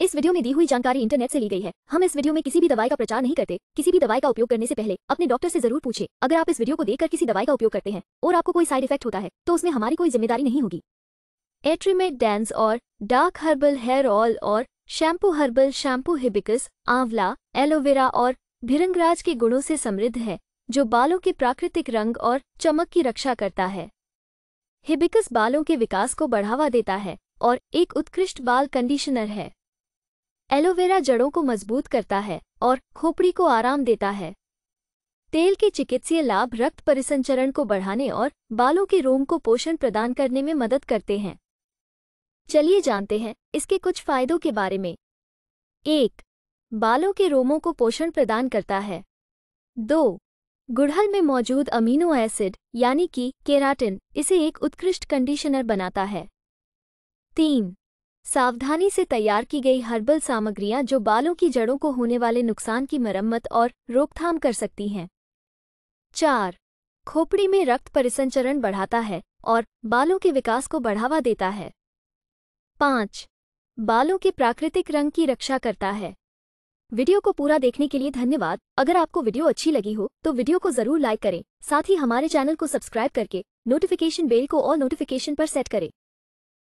इस वीडियो में दी हुई जानकारी इंटरनेट से ली गई है हम इस वीडियो में किसी भी दवाई का प्रचार नहीं करते किसी भी दवाई का उपयोग करने से पहले अपने डॉक्टर से जरूर पूछे अगर आप इस वीडियो को देखकर किसी दवाई का उपयोग करते हैं और आपको कोई साइड इफेक्ट होता है तो उसमें हमारी कोई जिम्मेदारी नहीं होगी एट्रीमेट डेंस और डार्क हर्बल हेयर ऑयल और शैम्पू हर्बल शैम्पू हिबिकस आंवला एलोवेरा और भिरंगराज के गुणों से समृद्ध है जो बालों के प्राकृतिक रंग और चमक की रक्षा करता है हिबिकस बालों के विकास को बढ़ावा देता है और एक उत्कृष्ट बाल कंडीशनर है एलोवेरा जड़ों को मजबूत करता है और खोपड़ी को आराम देता है तेल के चिकित्सीय लाभ रक्त परिसंचरण को बढ़ाने और बालों के रोम को पोषण प्रदान करने में मदद करते हैं चलिए जानते हैं इसके कुछ फायदों के बारे में एक बालों के रोमों को पोषण प्रदान करता है दो गुड़हल में मौजूद अमीनो एसिड यानी कि केराटिन इसे एक उत्कृष्ट कंडीशनर बनाता है तीन सावधानी से तैयार की गई हर्बल सामग्रियां जो बालों की जड़ों को होने वाले नुकसान की मरम्मत और रोकथाम कर सकती हैं चार खोपड़ी में रक्त परिसंचरण बढ़ाता है और बालों के विकास को बढ़ावा देता है पाँच बालों के प्राकृतिक रंग की रक्षा करता है वीडियो को पूरा देखने के लिए धन्यवाद अगर आपको वीडियो अच्छी लगी हो तो वीडियो को जरूर लाइक करें साथ ही हमारे चैनल को सब्सक्राइब करके नोटिफिकेशन बेल को ऑल नोटिफिकेशन पर सेट करें